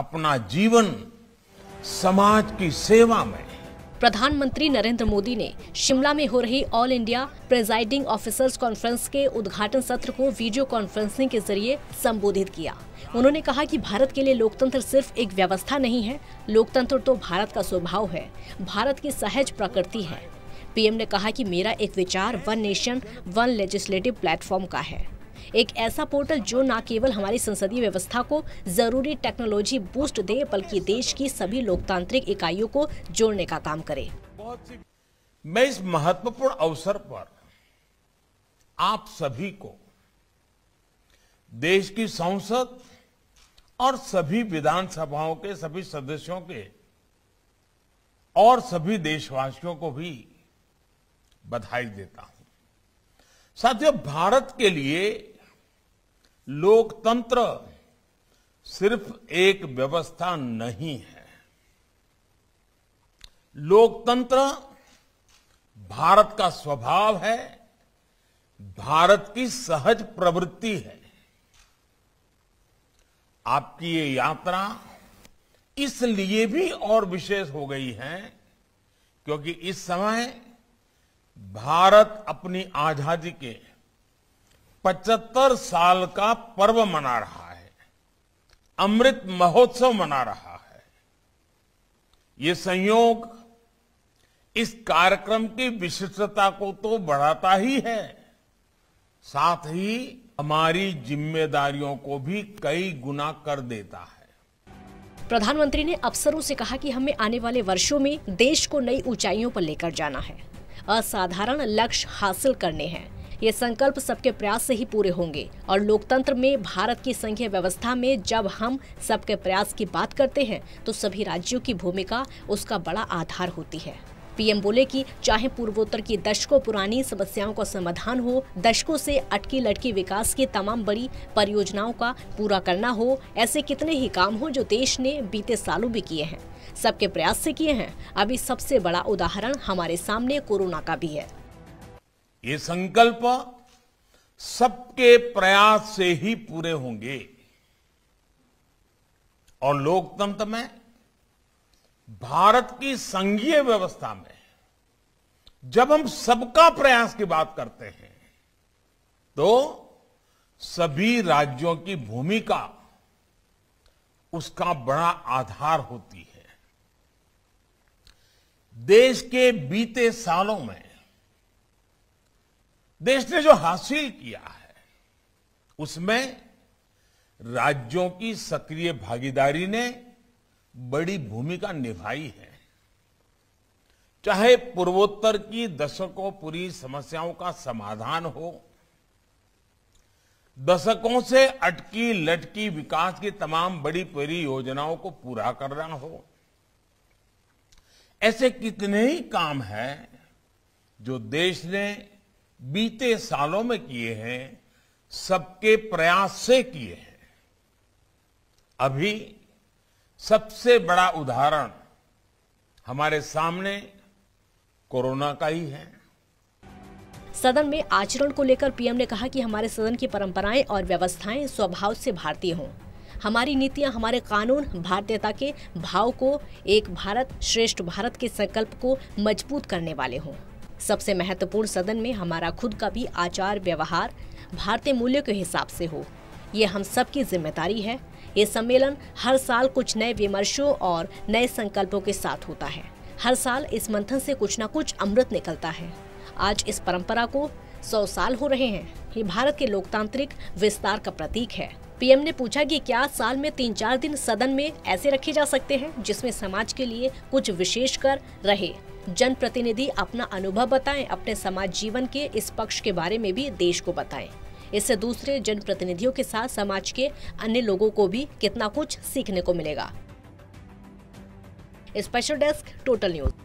अपना जीवन समाज की सेवा में प्रधानमंत्री नरेंद्र मोदी ने शिमला में हो रही all India presiding officers conference के उद्घाटन सत्र को वीडियो कॉन्फ्रेंसिंग के जरिए संबोधित किया उन्होंने कहा कि भारत के लिए लोकतंत्र सिर्फ एक व्यवस्था नहीं है लोकतंत्र तो भारत का स्वभाव है भारत की सहज प्रकृति है पीएम ने कहा कि मेरा एक विचार one nation one legislative platform का है एक ऐसा पोर्टल जो न केवल हमारी संसदीय व्यवस्था को जरूरी टेक्नोलॉजी बूस्ट दे बल्कि देश की सभी लोकतांत्रिक इकाइयों को जोड़ने का काम करे मैं इस महत्वपूर्ण अवसर पर आप सभी को देश की संसद और सभी विधानसभाओं के सभी सदस्यों के और सभी देशवासियों को भी बधाई देता हूं साथियों भारत के लिए लोकतंत्र सिर्फ एक व्यवस्था नहीं है लोकतंत्र भारत का स्वभाव है भारत की सहज प्रवृत्ति है आपकी ये यात्रा इसलिए भी और विशेष हो गई है क्योंकि इस समय भारत अपनी आजादी के पचहत्तर साल का पर्व मना रहा है अमृत महोत्सव मना रहा है ये संयोग इस कार्यक्रम की विशिष्टता को तो बढ़ाता ही है साथ ही हमारी जिम्मेदारियों को भी कई गुना कर देता है प्रधानमंत्री ने अफसरों से कहा कि हमें आने वाले वर्षों में देश को नई ऊंचाइयों पर लेकर जाना है असाधारण लक्ष्य हासिल करने हैं ये संकल्प सबके प्रयास से ही पूरे होंगे और लोकतंत्र में भारत की संघीय व्यवस्था में जब हम सबके प्रयास की बात करते हैं तो सभी राज्यों की भूमिका उसका बड़ा आधार होती है पीएम बोले कि चाहे पूर्वोत्तर की दशकों पुरानी समस्याओं का समाधान हो दशकों से अटकी लटकी विकास की तमाम बड़ी परियोजनाओं का पूरा करना हो ऐसे कितने ही काम हो जो देश ने बीते सालों भी किए हैं सबके प्रयास से किए हैं अभी सबसे बड़ा उदाहरण हमारे सामने कोरोना का भी है ये संकल्प सबके प्रयास से ही पूरे होंगे और लोकतंत्र में भारत की संघीय व्यवस्था में जब हम सबका प्रयास की बात करते हैं तो सभी राज्यों की भूमिका उसका बड़ा आधार होती है देश के बीते सालों में देश ने जो हासिल किया है उसमें राज्यों की सक्रिय भागीदारी ने बड़ी भूमिका निभाई है चाहे पूर्वोत्तर की दशकों पूरी समस्याओं का समाधान हो दशकों से अटकी लटकी विकास की तमाम बड़ी बड़ी योजनाओं को पूरा करना हो ऐसे कितने ही काम हैं जो देश ने बीते सालों में किए हैं सबके प्रयास से किए हैं अभी सबसे बड़ा उदाहरण हमारे सामने कोरोना का ही है सदन में आचरण को लेकर पीएम ने कहा कि हमारे सदन की परंपराएं और व्यवस्थाएं स्वभाव से भारतीय हों हमारी नीतियां हमारे कानून भारतीयता के भाव को एक भारत श्रेष्ठ भारत के संकल्प को मजबूत करने वाले हों सबसे महत्वपूर्ण सदन में हमारा खुद का भी आचार व्यवहार भारतीय मूल्यों के हिसाब से हो ये हम सब की जिम्मेदारी है ये सम्मेलन हर साल कुछ नए विमर्शों और नए संकल्पों के साथ होता है हर साल इस मंथन से कुछ ना कुछ अमृत निकलता है आज इस परंपरा को सौ साल हो रहे हैं ये भारत के लोकतांत्रिक विस्तार का प्रतीक है पीएम ने पूछा कि क्या साल में तीन चार दिन सदन में ऐसे रखे जा सकते हैं जिसमें समाज के लिए कुछ विशेष कर रहे जनप्रतिनिधि अपना अनुभव बताएं अपने समाज जीवन के इस पक्ष के बारे में भी देश को बताएं इससे दूसरे जनप्रतिनिधियों के साथ समाज के अन्य लोगों को भी कितना कुछ सीखने को मिलेगा स्पेशल डेस्क टोटल न्यूज